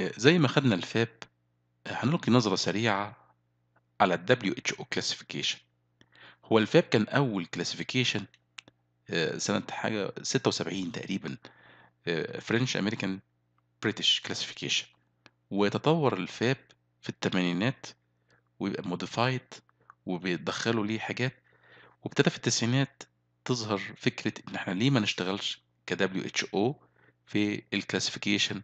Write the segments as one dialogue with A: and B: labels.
A: زي ما خدنا الفاب، هنلقي نظرة سريعة على WHO classification هو الفاب كان أول classification آه، سنة حاجة 76 تقريبًا آه، French American British classification وتطور الفاب في التمانينات ويبقى modified وبيتدخلوا ليه حاجات، وابتدى في التسعينات تظهر فكرة إن إحنا ليه ما نشتغلش WHO في الكلاسيفيكيشن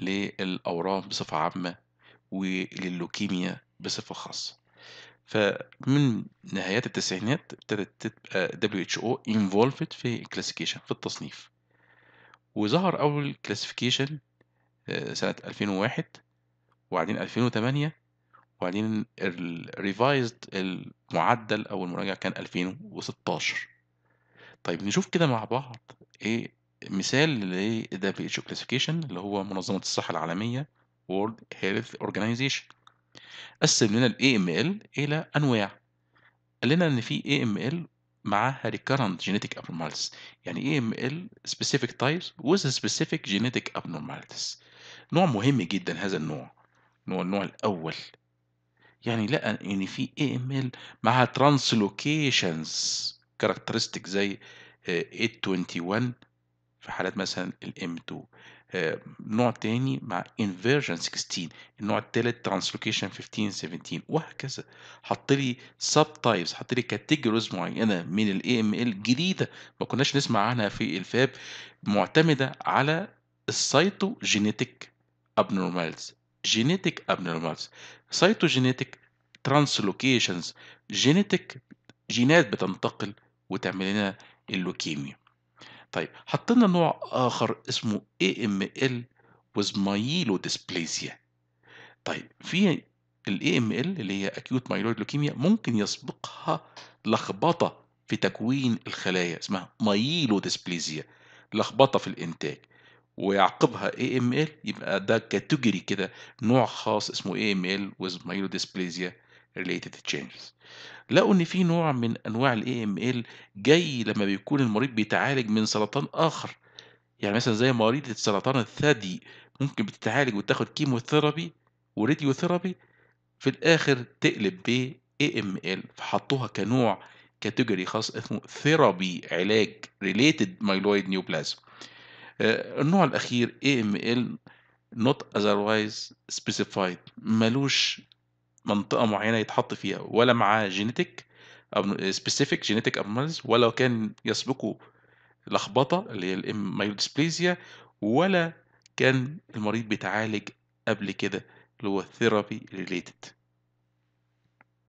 A: للأورام بصفة عامة وللوكيميا بصفة خاصة فمن نهايات التسعينات ابتدت تبقى WHO involved في classification في التصنيف وظهر أول classification آه، سنة 2001 وبعدين 2008 وبعدين الريفايزد المعدل أو المراجع كان 2016 طيب نشوف كده مع بعض إيه مثال WHO Classification اللي هو منظمة الصحة العالمية World Health Organization قسم لنا الـ AML إلى أنواع قال لنا إن في AML معاها recurrent genetic abnormalities يعني AML specific types with specific genetic abnormalities نوع مهم جدا هذا النوع هو النوع الأول يعني لقى إن يعني في AML معاها translocations characteristic زي 821 في حالات مثلا الام آه، 2 نوع تاني مع انفيرجن 16 النوع التالت ترانسلوكيشن 15 17 وهكذا حط لي سب تايبس حط لي كاتيجوريز معينه من الاي ام ال جديده ما كناش نسمع عنها في الفاب معتمده على السايتو جينيتيك ابنورمالز جينيتيك ابنورمالز سايتو ترانسلوكيشنز جينيتيك جينات بتنتقل وتعمل لنا اللوكيميا طيب حطينا نوع آخر اسمه AML with myelodysplasia طيب في ال AML اللي هي acute myeloid leukemia ممكن يسبقها لخبطة في تكوين الخلايا اسمها ديسبليزيا لخبطة في الإنتاج ويعقبها AML يبقى ده كاتيجوري كده نوع خاص اسمه AML with myelodysplasia related changes لقوا ان في نوع من انواع الاي ام ال جاي لما بيكون المريض بيتعالج من سرطان اخر يعني مثلا زي مريضة سرطان الثدي ممكن بتتعالج وتاخد كيموثيرابي وراديوثيرابي في الاخر تقلب ب اي ام ال فحطوها كنوع كاتيجوري خاص اسمه ثيرابي علاج ريليتد مايلويد نيوبلازم النوع الاخير اي ام ال not otherwise specified ملوش منطقه معينه يتحط فيها ولا معاه جينيتك سبيسيفيك جينيتك ابنورمالز ولا كان يسبقه لخبطه اللي هي الاميلوديسبليزيا ولا كان المريض بيتعالج قبل كده اللي هو ثيرابي ريليتد